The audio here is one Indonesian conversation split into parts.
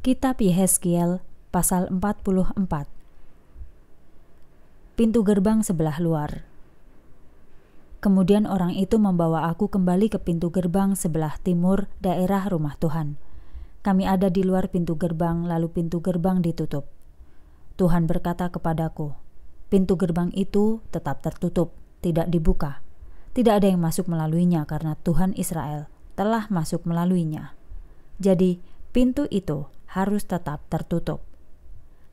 Kitab Yehezkiel pasal 44 Pintu gerbang sebelah luar Kemudian orang itu membawa aku kembali ke pintu gerbang sebelah timur daerah rumah Tuhan. Kami ada di luar pintu gerbang, lalu pintu gerbang ditutup. Tuhan berkata kepadaku, "Pintu gerbang itu tetap tertutup, tidak dibuka. Tidak ada yang masuk melaluinya karena Tuhan Israel telah masuk melaluinya." Jadi, pintu itu harus tetap tertutup.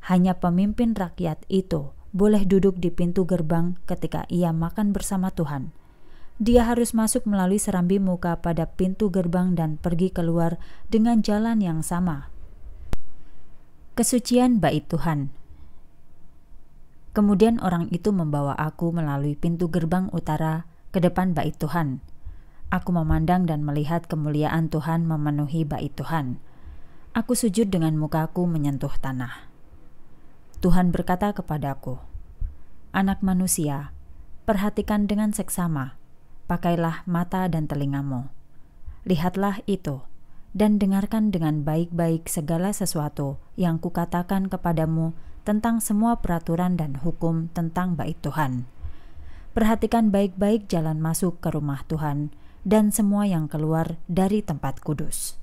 Hanya pemimpin rakyat itu boleh duduk di pintu gerbang ketika ia makan bersama Tuhan. Dia harus masuk melalui serambi muka pada pintu gerbang dan pergi keluar dengan jalan yang sama. Kesucian bait Tuhan. Kemudian orang itu membawa aku melalui pintu gerbang utara ke depan bait Tuhan. Aku memandang dan melihat kemuliaan Tuhan memenuhi bait Tuhan Aku sujud dengan mukaku menyentuh tanah. Tuhan berkata kepadaku, "Anak manusia, perhatikan dengan seksama, pakailah mata dan telingamu. Lihatlah itu, dan dengarkan dengan baik-baik segala sesuatu yang kukatakan kepadamu tentang semua peraturan dan hukum tentang bait Tuhan. Perhatikan baik-baik jalan masuk ke rumah Tuhan dan semua yang keluar dari tempat kudus."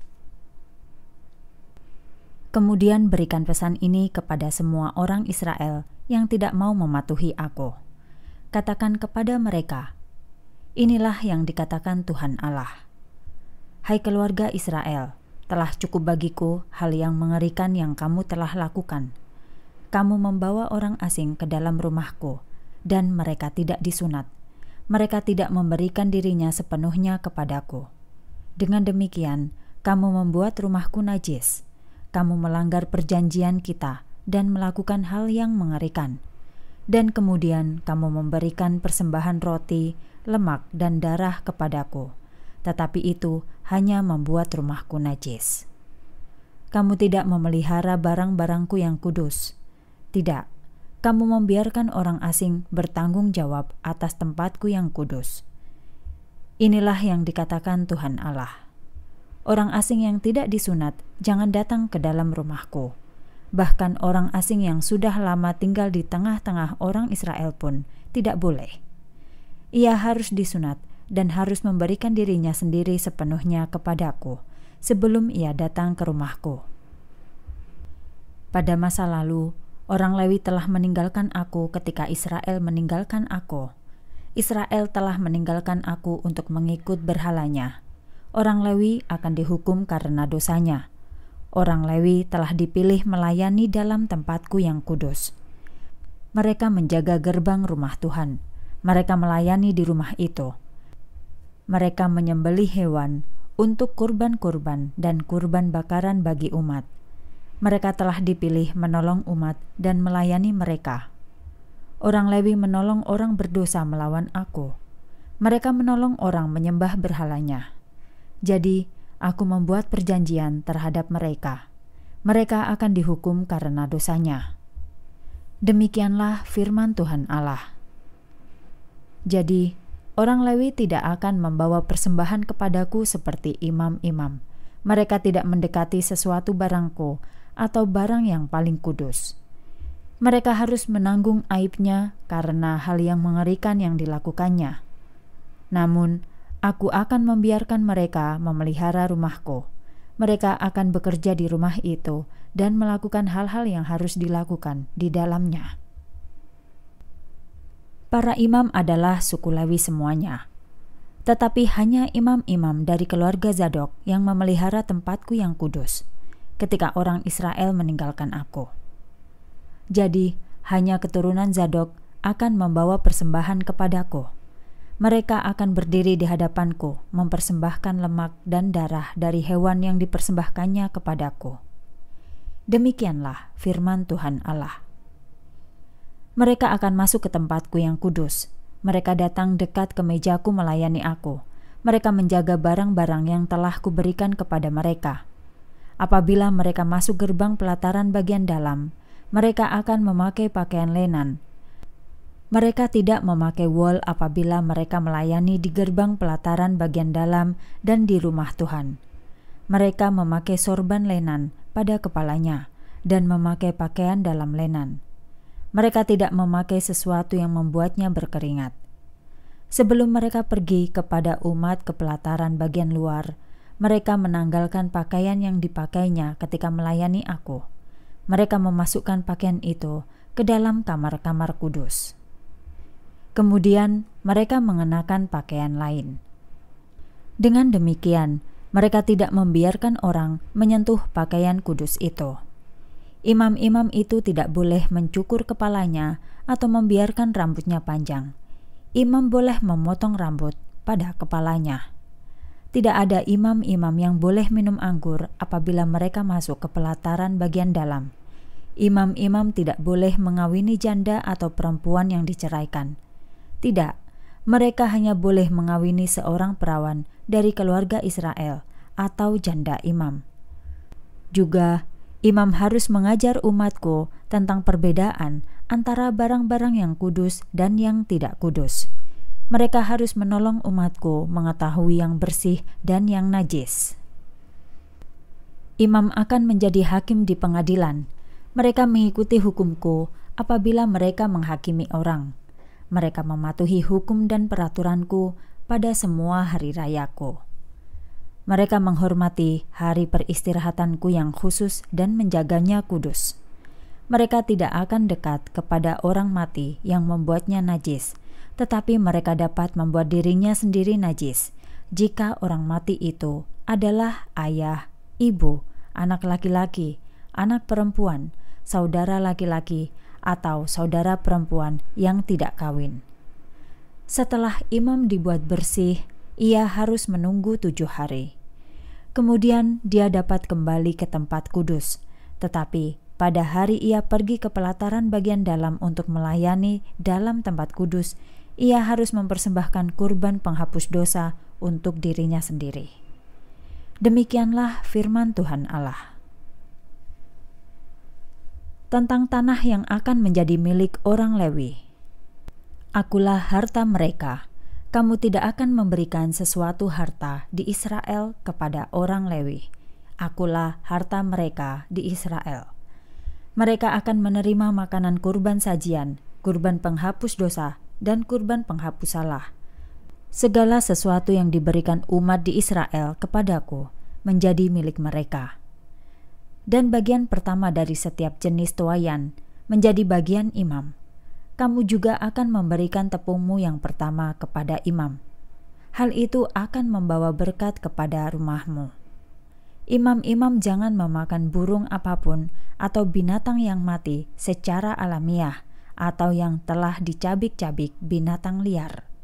Kemudian berikan pesan ini kepada semua orang Israel yang tidak mau mematuhi aku. Katakan kepada mereka, Inilah yang dikatakan Tuhan Allah. Hai keluarga Israel, telah cukup bagiku hal yang mengerikan yang kamu telah lakukan. Kamu membawa orang asing ke dalam rumahku, dan mereka tidak disunat. Mereka tidak memberikan dirinya sepenuhnya kepadaku. Dengan demikian, kamu membuat rumahku najis.' kamu melanggar perjanjian kita dan melakukan hal yang mengerikan. Dan kemudian kamu memberikan persembahan roti, lemak, dan darah kepadaku. Tetapi itu hanya membuat rumahku najis. Kamu tidak memelihara barang-barangku yang kudus. Tidak, kamu membiarkan orang asing bertanggung jawab atas tempatku yang kudus. Inilah yang dikatakan Tuhan Allah. Orang asing yang tidak disunat jangan datang ke dalam rumahku. Bahkan orang asing yang sudah lama tinggal di tengah-tengah orang Israel pun tidak boleh. Ia harus disunat dan harus memberikan dirinya sendiri sepenuhnya kepadaku sebelum ia datang ke rumahku. Pada masa lalu, orang Lewi telah meninggalkan aku ketika Israel meninggalkan aku. Israel telah meninggalkan aku untuk mengikut berhalanya orang Lewi akan dihukum karena dosanya. Orang Lewi telah dipilih melayani dalam tempatku yang kudus. Mereka menjaga gerbang rumah Tuhan. Mereka melayani di rumah itu. Mereka menyembelih hewan untuk kurban-kurban dan kurban bakaran bagi umat. Mereka telah dipilih menolong umat dan melayani mereka. Orang Lewi menolong orang berdosa melawan aku. Mereka menolong orang menyembah berhalanya. Jadi, aku membuat perjanjian terhadap mereka. Mereka akan dihukum karena dosanya. Demikianlah firman Tuhan Allah. Jadi, orang Lewi tidak akan membawa persembahan kepadaku seperti imam-imam. Mereka tidak mendekati sesuatu barangku atau barang yang paling kudus. Mereka harus menanggung aibnya karena hal yang mengerikan yang dilakukannya. Namun, Aku akan membiarkan mereka memelihara rumahku. Mereka akan bekerja di rumah itu dan melakukan hal-hal yang harus dilakukan di dalamnya. Para imam adalah suku Lewi semuanya, tetapi hanya imam-imam dari keluarga Zadok yang memelihara tempatku yang kudus ketika orang Israel meninggalkan aku. Jadi, hanya keturunan Zadok akan membawa persembahan kepadaku mereka akan berdiri di hadapanku, mempersembahkan lemak dan darah dari hewan yang dipersembahkannya kepadaku. Demikianlah firman Tuhan Allah. Mereka akan masuk ke tempatku yang kudus. Mereka datang dekat ke mejaku melayani aku. Mereka menjaga barang-barang yang telah kuberikan kepada mereka. Apabila mereka masuk gerbang pelataran bagian dalam, mereka akan memakai pakaian lenan, mereka tidak memakai wall apabila mereka melayani di gerbang pelataran bagian dalam dan di rumah Tuhan. Mereka memakai sorban lenan pada kepalanya dan memakai pakaian dalam lenan. Mereka tidak memakai sesuatu yang membuatnya berkeringat. Sebelum mereka pergi kepada umat ke pelataran bagian luar, mereka menanggalkan pakaian yang dipakainya ketika melayani Aku. Mereka memasukkan pakaian itu ke dalam kamar-kamar kudus. Kemudian mereka mengenakan pakaian lain. Dengan demikian, mereka tidak membiarkan orang menyentuh pakaian kudus itu. Imam-imam itu tidak boleh mencukur kepalanya atau membiarkan rambutnya panjang. Imam boleh memotong rambut pada kepalanya. Tidak ada imam-imam yang boleh minum anggur apabila mereka masuk ke pelataran bagian dalam. Imam-imam tidak boleh mengawini janda atau perempuan yang diceraikan, tidak, mereka hanya boleh mengawini seorang perawan dari keluarga Israel atau janda imam. Juga, imam harus mengajar umatku tentang perbedaan antara barang-barang yang kudus dan yang tidak kudus. Mereka harus menolong umatku mengetahui yang bersih dan yang najis. Imam akan menjadi hakim di pengadilan. Mereka mengikuti hukumku apabila mereka menghakimi orang mereka mematuhi hukum dan peraturanku pada semua hari rayaku. Mereka menghormati hari peristirahatanku yang khusus dan menjaganya kudus. Mereka tidak akan dekat kepada orang mati yang membuatnya najis, tetapi mereka dapat membuat dirinya sendiri najis jika orang mati itu adalah ayah, ibu, anak laki-laki, anak perempuan, saudara laki-laki, atau saudara perempuan yang tidak kawin. Setelah imam dibuat bersih, ia harus menunggu tujuh hari. Kemudian dia dapat kembali ke tempat kudus, tetapi pada hari ia pergi ke pelataran bagian dalam untuk melayani dalam tempat kudus, ia harus mempersembahkan kurban penghapus dosa untuk dirinya sendiri. Demikianlah firman Tuhan Allah tentang tanah yang akan menjadi milik orang Lewi. Akulah harta mereka. Kamu tidak akan memberikan sesuatu harta di Israel kepada orang Lewi. Akulah harta mereka di Israel. Mereka akan menerima makanan kurban sajian, kurban penghapus dosa, dan kurban penghapus salah. Segala sesuatu yang diberikan umat di Israel kepadaku menjadi milik mereka.' dan bagian pertama dari setiap jenis tuayan menjadi bagian imam. Kamu juga akan memberikan tepungmu yang pertama kepada imam. Hal itu akan membawa berkat kepada rumahmu. Imam-imam jangan memakan burung apapun atau binatang yang mati secara alamiah atau yang telah dicabik-cabik binatang liar.